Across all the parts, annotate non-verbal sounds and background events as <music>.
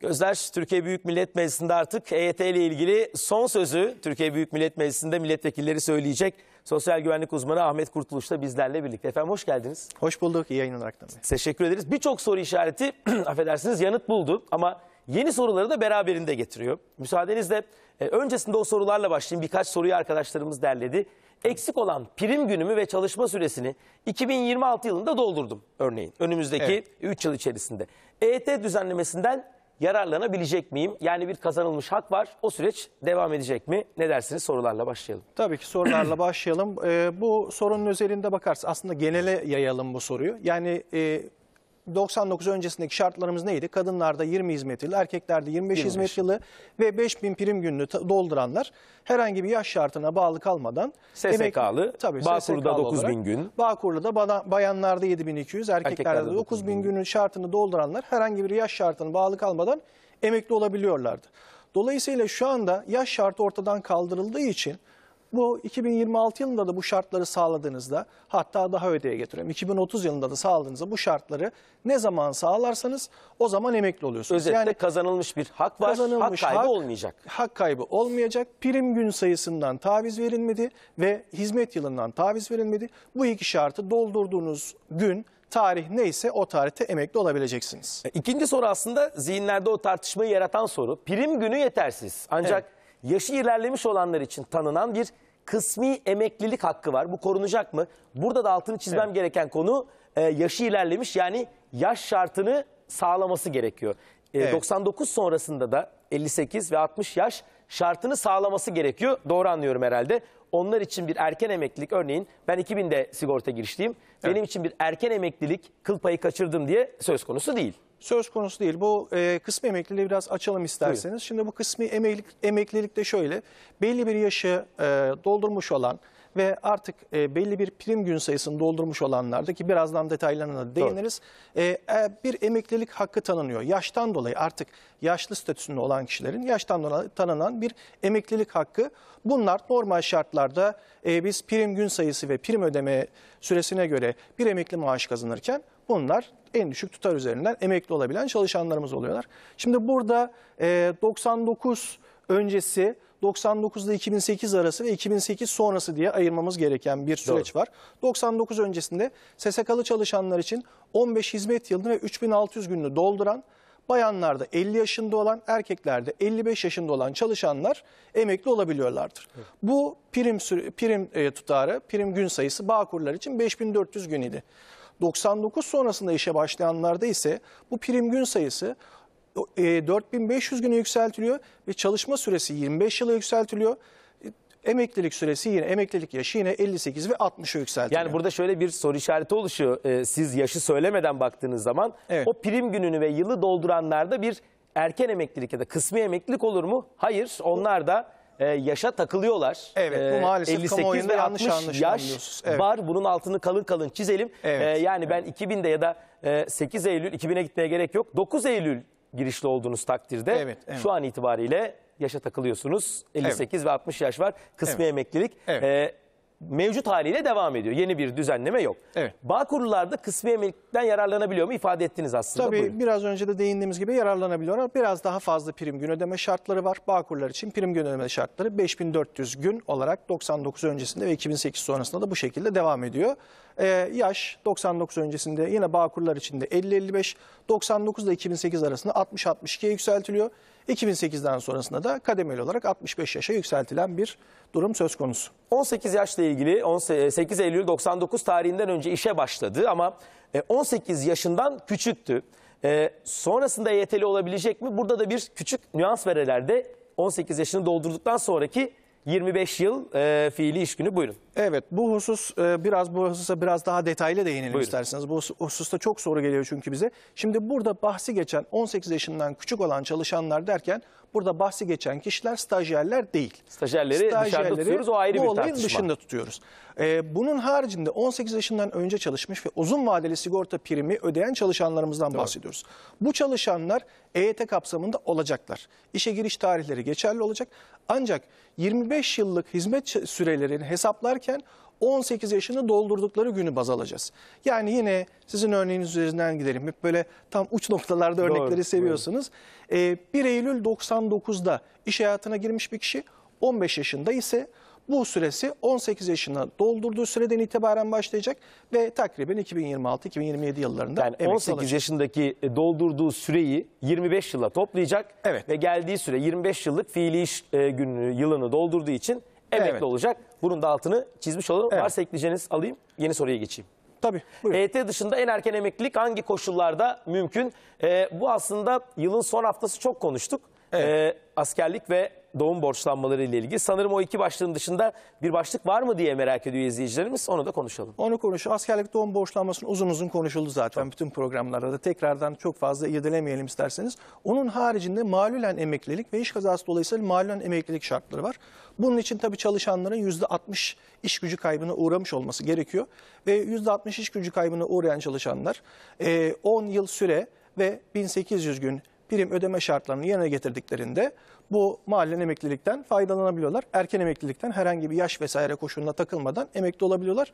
Gözler Türkiye Büyük Millet Meclisi'nde artık EYT ile ilgili son sözü Türkiye Büyük Millet Meclisi'nde milletvekilleri söyleyecek. Sosyal güvenlik uzmanı Ahmet Kurtuluş da bizlerle birlikte. Efendim hoş geldiniz. Hoş bulduk. İyi yayınlar Aktan Teşekkür ederiz. Birçok soru işareti <clears throat> affedersiniz yanıt buldu ama yeni soruları da beraberinde getiriyor. Müsaadenizle e, öncesinde o sorularla başlayayım. Birkaç soruyu arkadaşlarımız derledi. Eksik olan prim günümü ve çalışma süresini 2026 yılında doldurdum örneğin önümüzdeki evet. 3 yıl içerisinde. EYT düzenlemesinden yararlanabilecek miyim? Yani bir kazanılmış hak var. O süreç devam edecek mi? Ne dersiniz? Sorularla başlayalım. Tabii ki sorularla <clears throat> başlayalım. Ee, bu sorunun özelinde bakarsak Aslında genele yayalım bu soruyu. Yani e, 99 öncesindeki şartlarımız neydi? Kadınlarda 20 hizmet yılı, erkeklerde 25, 25. hizmet yılı ve 5000 prim gününü dolduranlar herhangi bir yaş şartına bağlı kalmadan SSK'lı, tabii Bağkur'da 9000 gün. Bağkur'da da bayanlarda 7200, erkeklerde, erkeklerde 9000 günün şartını dolduranlar herhangi bir yaş şartına bağlı kalmadan emekli olabiliyorlardı. Dolayısıyla şu anda yaş şartı ortadan kaldırıldığı için bu 2026 yılında da bu şartları sağladığınızda hatta daha öteye getiriyorum. 2030 yılında da sağladığınızda bu şartları ne zaman sağlarsanız o zaman emekli oluyorsunuz. Özetle yani kazanılmış bir hak var, kazanılmış hak kaybı hak, olmayacak. Hak kaybı olmayacak. Prim gün sayısından taviz verilmedi ve hizmet yılından taviz verilmedi. Bu iki şartı doldurduğunuz gün tarih neyse o tarihte emekli olabileceksiniz. E, ikinci soru aslında zihinlerde o tartışmayı yaratan soru. Prim günü yetersiz. Ancak evet. Yaşı ilerlemiş olanlar için tanınan bir kısmi emeklilik hakkı var. Bu korunacak mı? Burada da altını çizmem evet. gereken konu e, yaşı ilerlemiş yani yaş şartını sağlaması gerekiyor. E, evet. 99 sonrasında da 58 ve 60 yaş şartını sağlaması gerekiyor. Doğru anlıyorum herhalde. Onlar için bir erken emeklilik örneğin ben 2000'de sigorta girişliyim. Evet. Benim için bir erken emeklilik kıl payı kaçırdım diye söz konusu değil. Söz konusu değil. Bu e, kısmi emekliliği biraz açalım isterseniz. Buyurun. Şimdi bu kısmi emeklilik, emeklilik şöyle. Belli bir yaşı e, doldurmuş olan ve artık e, belli bir prim gün sayısını doldurmuş olanlarda ki birazdan detaylarına değiniriz. E, e, bir emeklilik hakkı tanınıyor. Yaştan dolayı artık yaşlı statüsünde olan kişilerin yaştan dolayı tanınan bir emeklilik hakkı. Bunlar normal şartlarda e, biz prim gün sayısı ve prim ödeme süresine göre bir emekli maaş kazanırken Bunlar en düşük tutar üzerinden emekli olabilen çalışanlarımız oluyorlar. Şimdi burada e, 99 öncesi 99'da 2008 arası ve 2008 sonrası diye ayırmamız gereken bir süreç Doğru. var. 99 öncesinde SSK'lı çalışanlar için 15 hizmet yılını ve 3600 gününü dolduran, bayanlarda 50 yaşında olan, erkeklerde 55 yaşında olan çalışanlar emekli olabiliyorlardır. Evet. Bu prim prim e, tutarı, prim gün sayısı Bağkurlar için 5400 gün idi. 99 sonrasında işe başlayanlarda ise bu prim gün sayısı 4500 e, güne yükseltiliyor ve çalışma süresi 25 yıla yükseltiliyor. E, emeklilik süresi yine emeklilik yaşı yine 58 ve 60'a yükseltiliyor. Yani burada şöyle bir soru işareti oluşuyor. E, siz yaşı söylemeden baktığınız zaman evet. o prim gününü ve yılı dolduranlarda bir erken emeklilik ya da kısmi emeklilik olur mu? Hayır. Onlar da e, yaşa takılıyorlar. Evet bu ee, maalesef 58 kamuoyunda ve yanlış 60 yaş evet. var. Bunun altını kalın kalın çizelim. Evet. E, yani ben 2000'de ya da e, 8 Eylül 2000'e gitmeye gerek yok. 9 Eylül girişli olduğunuz takdirde evet, evet. şu an itibariyle yaşa takılıyorsunuz. 58 evet. ve 60 yaş var. Kısmi evet. emeklilik. Evet. E, mevcut haliyle devam ediyor. Yeni bir düzenleme yok. Evet. Bağkurlularda kısmi emeklilikten yararlanabiliyor mu? İfade ettiniz aslında. Tabii Buyurun. biraz önce de değindiğimiz gibi yararlanabiliyorlar. Biraz daha fazla prim gün ödeme şartları var. Bağkurlar için prim gün ödeme şartları 5400 gün olarak 99 öncesinde ve 2008 sonrasında da bu şekilde devam ediyor. Ee, yaş 99 öncesinde yine Bağkurlar için de 50-55, 99 ile 2008 arasında 60-62'ye yükseltiliyor. 2008'den sonrasında da kademeli olarak 65 yaşa yükseltilen bir durum söz konusu. 18 yaşla ilgili 8 Eylül 99 tarihinden önce işe başladı ama 18 e, yaşından küçüktü. E, sonrasında EYT'li olabilecek mi? Burada da bir küçük nüans vereler de 18 yaşını doldurduktan sonraki 25 yıl e, fiili iş günü buyurun. Evet bu husus e, biraz bu hususa biraz daha detaylı değinelim buyurun. isterseniz. Bu hususta çok soru geliyor çünkü bize. Şimdi burada bahsi geçen 18 yaşından küçük olan çalışanlar derken burada bahsi geçen kişiler stajyerler değil. Stajyerleri, stajyerleri dışarıda tutuyoruz o ayrı bir tartışma. dışında tutuyoruz. E, bunun haricinde 18 yaşından önce çalışmış ve uzun vadeli sigorta primi ödeyen çalışanlarımızdan Doğru. bahsediyoruz. Bu çalışanlar EYT kapsamında olacaklar. İşe giriş tarihleri geçerli olacak. Ancak 25 yıllık hizmet sürelerini hesaplarken 18 yaşını doldurdukları günü baz alacağız. Yani yine sizin örneğiniz üzerinden gidelim. Hep böyle tam uç noktalarda doğru, örnekleri seviyorsunuz. Doğru. Ee, 1 Eylül 99'da iş hayatına girmiş bir kişi 15 yaşında ise bu süresi 18 yaşına doldurduğu süreden itibaren başlayacak ve takriben 2026-2027 yıllarında Yani emekli 18 olacak. yaşındaki e, doldurduğu süreyi 25 yıla toplayacak Evet. ve geldiği süre 25 yıllık fiili iş e, günü yılını doldurduğu için emekli Evet. olacak. Bunun da altını çizmiş olalım. Evet. Varsa ekleyeceğiniz alayım. Yeni soruya geçeyim. Tabii. buyurun. EYT dışında en erken emeklilik hangi koşullarda mümkün? Ee, bu aslında yılın son haftası çok konuştuk. Evet. Ee, askerlik ve doğum borçlanmaları ile ilgili. Sanırım o iki başlığın dışında bir başlık var mı diye merak ediyor izleyicilerimiz. Onu da konuşalım. Onu konuşalım. Askerlik doğum borçlanmasının uzun uzun konuşuldu zaten tamam. bütün programlarda da. Tekrardan çok fazla irdelemeyelim isterseniz. Onun haricinde malülen emeklilik ve iş kazası dolayısıyla malülen emeklilik şartları var. Bunun için tabii çalışanların %60 iş gücü kaybına uğramış olması gerekiyor. Ve %60 iş gücü kaybına uğrayan çalışanlar 10 yıl süre ve 1800 gün prim ödeme şartlarını yerine getirdiklerinde bu mahallen emeklilikten faydalanabiliyorlar. Erken emeklilikten herhangi bir yaş vesaire koşuluna takılmadan emekli olabiliyorlar.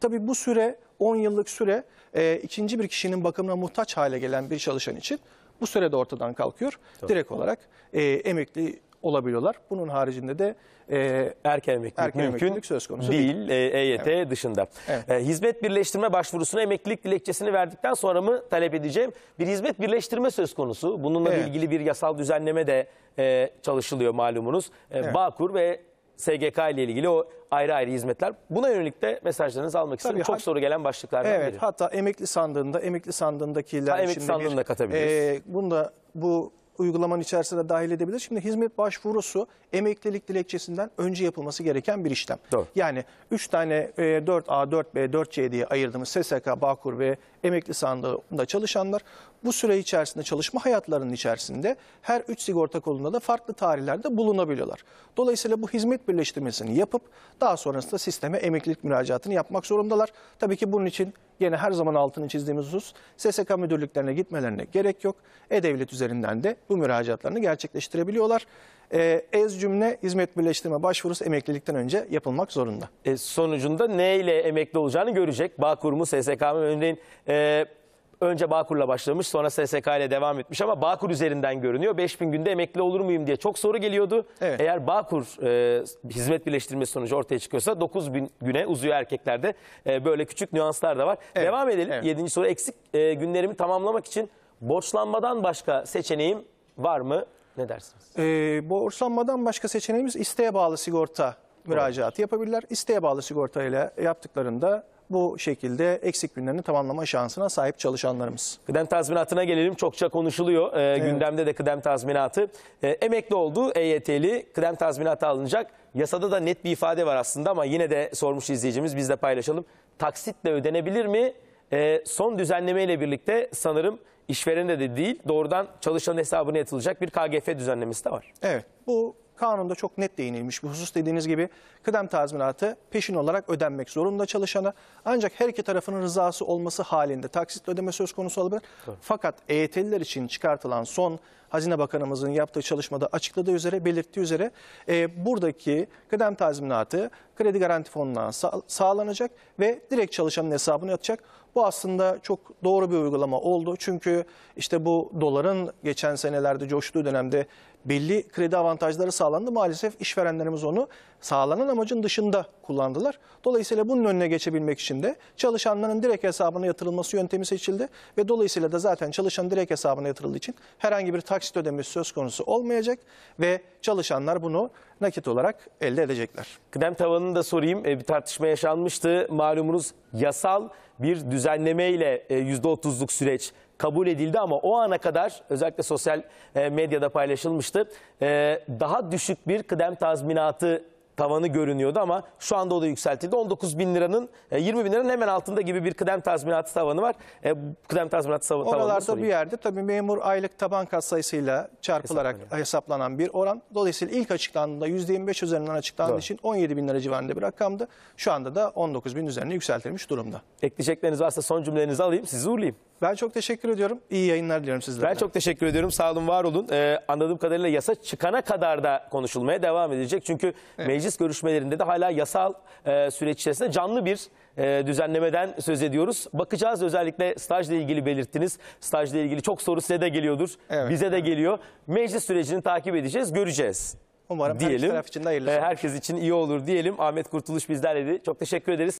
Tabii bu süre 10 yıllık süre e, ikinci bir kişinin bakımına muhtaç hale gelen bir çalışan için bu süre de ortadan kalkıyor. Tabii. Direkt olarak e, emekli olabiliyorlar. Bunun haricinde de e, erken emeklilik erken mümkün emeklilik söz konusu değil. değil. E, EYT evet. dışında. Evet. E, hizmet birleştirme başvurusuna emeklilik dilekçesini verdikten sonra mı talep edeceğim? Bir hizmet birleştirme söz konusu. Bununla evet. ilgili bir yasal düzenleme de e, çalışılıyor malumunuz. E, evet. Bağkur ve SGK ile ilgili o ayrı ayrı hizmetler. Buna yönelik de mesajlarınızı almak isterim. Çok soru gelen başlıklardan evet, biri. Hatta emekli sandığında, emekli sandığındakiler ha, emekli sandığında bir, katabiliriz. E, bunda bu uygulamanın içerisine dahil edebilir. Şimdi hizmet başvurusu emeklilik dilekçesinden önce yapılması gereken bir işlem. Doğru. Yani 3 tane e, 4A, 4B, 4C diye ayırdığımız SSK, Bağkur ve emekli sandığında çalışanlar bu süre içerisinde çalışma hayatlarının içerisinde her üç sigorta kolunda da farklı tarihlerde bulunabiliyorlar. Dolayısıyla bu hizmet birleştirmesini yapıp daha sonrasında sisteme emeklilik müracaatını yapmak zorundalar. Tabii ki bunun için yine her zaman altını çizdiğimiz husus SSK müdürlüklerine gitmelerine gerek yok. E-Devlet üzerinden de bu müracaatlarını gerçekleştirebiliyorlar. E, ez cümle hizmet birleştirme başvurusu emeklilikten önce yapılmak zorunda. E, sonucunda ne ile emekli olacağını görecek. bağ kurumu, SSK mı? Önce Bağkur'la başlamış sonra SSK ile devam etmiş ama Bağkur üzerinden görünüyor. 5000 günde emekli olur muyum diye çok soru geliyordu. Evet. Eğer Bağkur e, hizmet birleştirmesi sonucu ortaya çıkıyorsa 9000 güne uzuyor erkeklerde. E, böyle küçük nüanslar da var. Evet. Devam edelim. Evet. soru eksik e, günlerimi tamamlamak için borçlanmadan başka seçeneğim var mı? Ne dersiniz? Ee, borçlanmadan başka seçeneğimiz isteğe bağlı sigorta müracaatı yapabilirler. İsteğe bağlı sigortayla yaptıklarında bu şekilde eksik günlerini tamamlama şansına sahip çalışanlarımız. Kıdem tazminatına gelelim. Çokça konuşuluyor. Ee, evet. Gündemde de kıdem tazminatı. Ee, emekli oldu EYT'li. Kıdem tazminatı alınacak. Yasada da net bir ifade var aslında ama yine de sormuş izleyicimiz biz de paylaşalım. Taksitle ödenebilir mi? Ee, son düzenlemeyle birlikte sanırım işverene de değil doğrudan çalışan hesabına yatılacak bir KGF düzenlemesi de var. Evet bu Kanunda çok net değinilmiş bir husus dediğiniz gibi kıdem tazminatı peşin olarak ödenmek zorunda çalışana ancak her iki tarafının rızası olması halinde taksit ödeme söz konusu olabilir. Tabii. Fakat EYT'liler için çıkartılan son Hazine Bakanımızın yaptığı çalışmada açıkladığı üzere, belirttiği üzere e, buradaki kıdem tazminatı kredi garanti fonundan sağ, sağlanacak ve direkt çalışanın hesabına yatacak. Bu aslında çok doğru bir uygulama oldu. Çünkü işte bu doların geçen senelerde coştuğu dönemde belli kredi avantajları sağlandı. Maalesef işverenlerimiz onu sağlanan amacın dışında kullandılar. Dolayısıyla bunun önüne geçebilmek için de çalışanların direkt hesabına yatırılması yöntemi seçildi ve dolayısıyla da zaten çalışan direkt hesabına yatırıldığı için herhangi bir taksit ödemesi söz konusu olmayacak ve çalışanlar bunu nakit olarak elde edecekler. Kıdem tavanını da sorayım. E, bir tartışma yaşanmıştı. Malumunuz yasal bir düzenlemeyle %30'luk e, süreç kabul edildi ama o ana kadar özellikle sosyal e, medyada paylaşılmıştı. E, daha düşük bir kıdem tazminatı tavanı görünüyordu ama şu anda o da yükseltildi. 19 bin liranın 20 e, bin liranın hemen altında gibi bir kıdem tazminatı tavanı var. E, kıdem tazminatı tavanı Oralarda sorayım. bir yerde tabii memur aylık taban kat sayısıyla çarpılarak Hesaplanıyor. hesaplanan bir oran. Dolayısıyla ilk açıklandığında %25 üzerinden açıklandığı Doğru. için 17 bin lira civarında bir rakamdı. Şu anda da 19 bin üzerine yükseltilmiş durumda. Ekleyecekleriniz varsa son cümlelerinizi alayım sizi uğurlayayım. Ben çok teşekkür ediyorum. İyi yayınlar diliyorum sizlere. Ben çok teşekkür ediyorum. Sağ olun, var olun. Ee, anladığım kadarıyla yasa çıkana kadar da konuşulmaya devam edecek. Çünkü evet. meclis görüşmelerinde de hala yasal e, süreç içerisinde canlı bir e, düzenlemeden söz ediyoruz. Bakacağız özellikle stajla ilgili belirttiniz. Stajla ilgili çok soru size de geliyordur. Evet, Bize de geliyor. Meclis sürecini takip edeceğiz, göreceğiz. Umarım diyelim. herkes taraf için de hayırlısı. Herkes için iyi olur diyelim. Ahmet Kurtuluş bizlerleydi. Çok teşekkür ederiz.